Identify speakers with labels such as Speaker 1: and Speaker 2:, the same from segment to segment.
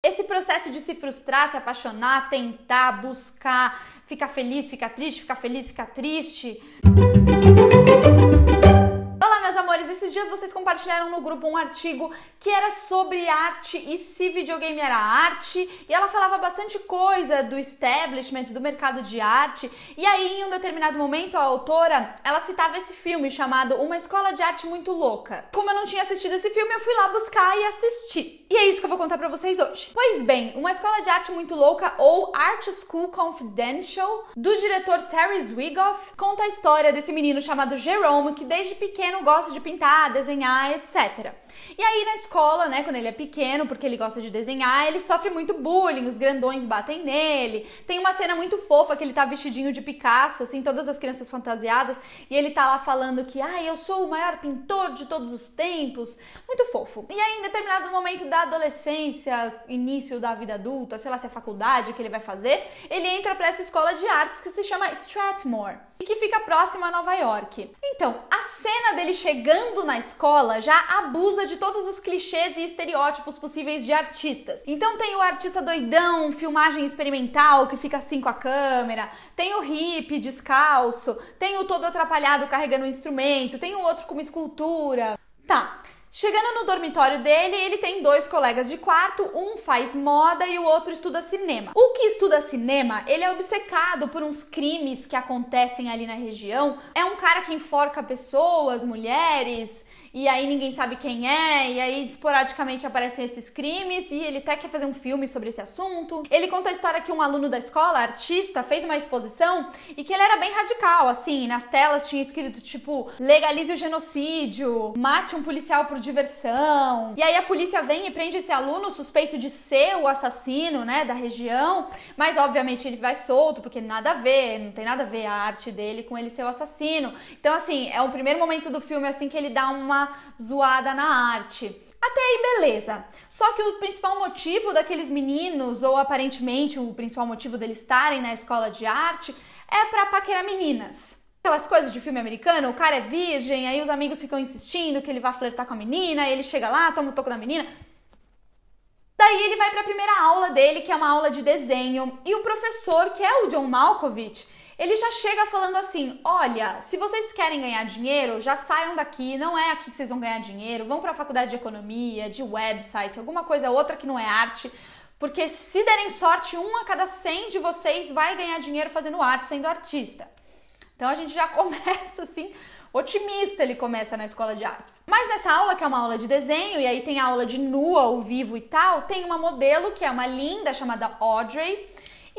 Speaker 1: Esse processo de se frustrar, se apaixonar, tentar, buscar, ficar feliz, ficar triste, ficar feliz, ficar triste vocês compartilharam no grupo um artigo que era sobre arte e se videogame era arte, e ela falava bastante coisa do establishment, do mercado de arte, e aí em um determinado momento a autora, ela citava esse filme chamado Uma Escola de Arte Muito Louca. Como eu não tinha assistido esse filme, eu fui lá buscar e assisti. E é isso que eu vou contar para vocês hoje. Pois bem, Uma Escola de Arte Muito Louca ou Art School Confidential, do diretor Terry Zwigoff, conta a história desse menino chamado Jerome que desde pequeno gosta de pintar, desenhar, etc. E aí na escola, né, quando ele é pequeno, porque ele gosta de desenhar, ele sofre muito bullying, os grandões batem nele. Tem uma cena muito fofa que ele tá vestidinho de Picasso, assim, todas as crianças fantasiadas, e ele tá lá falando que, ah, eu sou o maior pintor de todos os tempos. Muito fofo. E aí em determinado momento da adolescência, início da vida adulta, sei lá se é faculdade que ele vai fazer, ele entra para essa escola de artes que se chama Strathmore, e que fica próxima a Nova York. Então, a cena dele chegando na escola escola já abusa de todos os clichês e estereótipos possíveis de artistas. Então tem o artista doidão, filmagem experimental, que fica assim com a câmera, tem o hippie descalço, tem o todo atrapalhado carregando um instrumento, tem o outro com uma escultura. Tá. Chegando no dormitório dele, ele tem dois colegas de quarto, um faz moda e o outro estuda cinema. O que estuda cinema, ele é obcecado por uns crimes que acontecem ali na região. É um cara que enforca pessoas, mulheres, e aí ninguém sabe quem é, e aí esporadicamente aparecem esses crimes, e ele até quer fazer um filme sobre esse assunto. Ele conta a história que um aluno da escola, artista, fez uma exposição e que ele era bem radical, assim, nas telas tinha escrito tipo legalize o genocídio, mate um policial por diversão. E aí a polícia vem e prende esse aluno suspeito de ser o assassino, né, da região, mas obviamente ele vai solto porque nada a ver, não tem nada a ver a arte dele com ele ser o assassino. Então assim, é o primeiro momento do filme assim que ele dá uma uma zoada na arte. Até aí, beleza. Só que o principal motivo daqueles meninos, ou aparentemente o principal motivo deles estarem na escola de arte, é para paquerar meninas. Aquelas coisas de filme americano, o cara é virgem, aí os amigos ficam insistindo que ele vai flertar com a menina, ele chega lá, toma o toco da menina. Daí ele vai para a primeira aula dele, que é uma aula de desenho, e o professor, que é o John Malkovich, ele já chega falando assim: olha, se vocês querem ganhar dinheiro, já saiam daqui, não é aqui que vocês vão ganhar dinheiro, vão para a faculdade de economia, de website, alguma coisa outra que não é arte. Porque se derem sorte, um a cada 100 de vocês vai ganhar dinheiro fazendo arte, sendo artista. Então a gente já começa assim, otimista ele começa na escola de artes. Mas nessa aula, que é uma aula de desenho, e aí tem aula de nua ao vivo e tal, tem uma modelo que é uma linda chamada Audrey,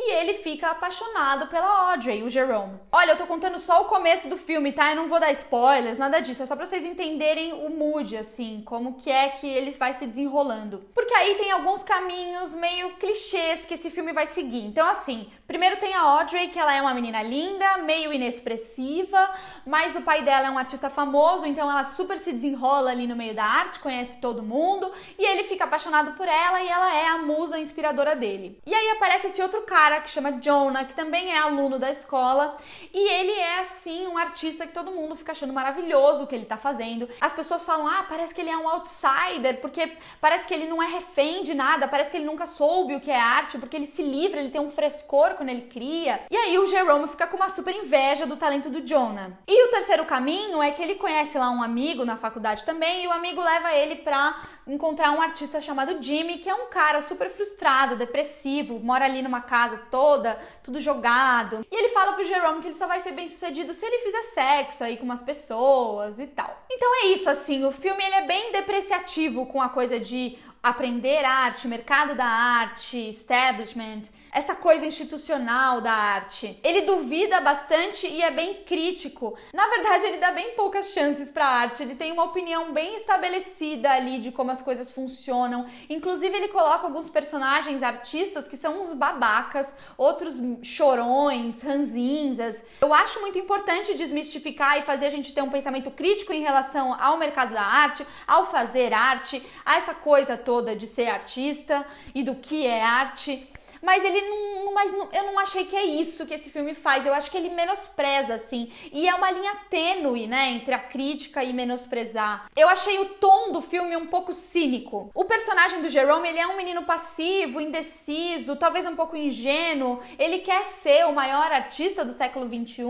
Speaker 1: e ele fica apaixonado pela Audrey, o Jerome. Olha, eu tô contando só o começo do filme, tá? Eu não vou dar spoilers, nada disso, é só para vocês entenderem o mood assim, como que é que ele vai se desenrolando. Porque aí tem alguns caminhos meio clichês que esse filme vai seguir. Então assim, primeiro tem a Audrey, que ela é uma menina linda, meio inexpressiva, mas o pai dela é um artista famoso, então ela super se desenrola ali no meio da arte, conhece todo mundo, e ele fica apaixonado por ela e ela é a musa inspiradora dele. E aí aparece esse outro cara cara que chama Jonah, que também é aluno da escola, e ele é assim um artista que todo mundo fica achando maravilhoso o que ele tá fazendo. As pessoas falam: "Ah, parece que ele é um outsider, porque parece que ele não é refém de nada, parece que ele nunca soube o que é arte, porque ele se livra, ele tem um frescor quando ele cria". E aí o Jerome fica com uma super inveja do talento do Jonah. E o terceiro caminho é que ele conhece lá um amigo na faculdade também, e o amigo leva ele pra encontrar um artista chamado Jimmy, que é um cara super frustrado, depressivo, mora ali numa casa toda, tudo jogado. E ele fala pro Jerome que ele só vai ser bem sucedido se ele fizer sexo aí com umas pessoas e tal. Então é isso, assim, o filme ele é bem depreciativo com a coisa de aprender arte, mercado da arte, establishment, essa coisa institucional da arte. Ele duvida bastante e é bem crítico. Na verdade, ele dá bem poucas chances para a arte. Ele tem uma opinião bem estabelecida ali de como as coisas funcionam. Inclusive, ele coloca alguns personagens artistas que são uns babacas, outros chorões, ranzinzas. Eu acho muito importante desmistificar e fazer a gente ter um pensamento crítico em relação ao mercado da arte, ao fazer arte, a essa coisa toda toda de ser artista e do que é arte mas ele não, mas eu não achei que é isso que esse filme faz. Eu acho que ele menospreza assim. E é uma linha tênue, né, entre a crítica e menosprezar. Eu achei o tom do filme um pouco cínico. O personagem do Jerome, ele é um menino passivo, indeciso, talvez um pouco ingênuo. Ele quer ser o maior artista do século XXI.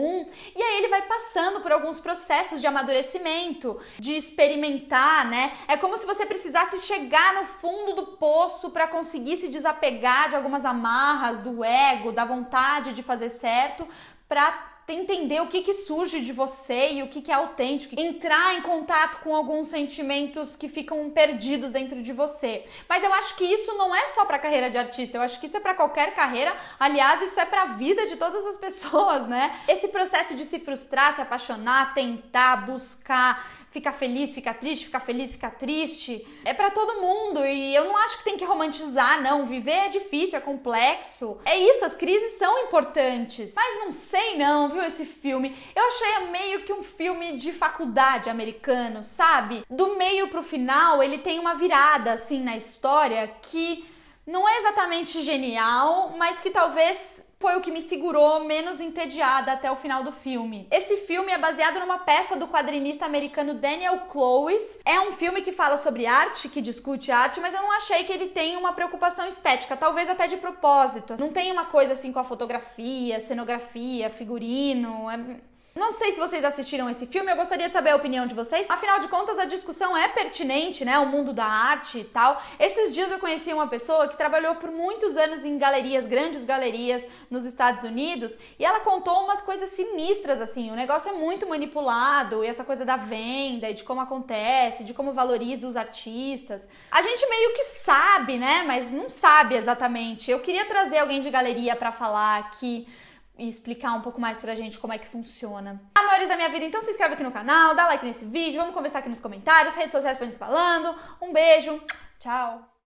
Speaker 1: e aí ele vai passando por alguns processos de amadurecimento, de experimentar, né? É como se você precisasse chegar no fundo do poço para conseguir se desapegar de algumas amarras amarras do ego, da vontade de fazer certo, para entender o que, que surge de você e o que, que é autêntico, entrar em contato com alguns sentimentos que ficam perdidos dentro de você. Mas eu acho que isso não é só para carreira de artista, eu acho que isso é para qualquer carreira. Aliás, isso é para a vida de todas as pessoas, né? Esse processo de se frustrar, se apaixonar, tentar, buscar, fica feliz, fica triste, fica feliz, fica triste. É para todo mundo e eu não acho que tem que romantizar, não. Viver é difícil, é complexo. É isso, as crises são importantes. Mas não sei não, viu esse filme? Eu achei meio que um filme de faculdade americano, sabe? Do meio pro final, ele tem uma virada assim na história que não é exatamente genial, mas que talvez foi o que me segurou menos entediada até o final do filme. Esse filme é baseado numa peça do quadrinista americano Daniel Clowes. É um filme que fala sobre arte, que discute arte, mas eu não achei que ele tenha uma preocupação estética, talvez até de propósito. Não tem uma coisa assim com a fotografia, cenografia, figurino. É... Não sei se vocês assistiram esse filme, eu gostaria de saber a opinião de vocês. Afinal de contas, a discussão é pertinente, né? O mundo da arte e tal. Esses dias eu conheci uma pessoa que trabalhou por muitos anos em galerias, grandes galerias nos Estados Unidos, e ela contou umas coisas sinistras assim. O negócio é muito manipulado e essa coisa da venda e de como acontece, de como valoriza os artistas. A gente meio que sabe, né? Mas não sabe exatamente. Eu queria trazer alguém de galeria para falar que e explicar um pouco mais pra gente como é que funciona. Tá, Amores da minha vida, então se inscreve aqui no canal, dá like nesse vídeo, vamos conversar aqui nos comentários, redes sociais pra gente falando. Um beijo, tchau!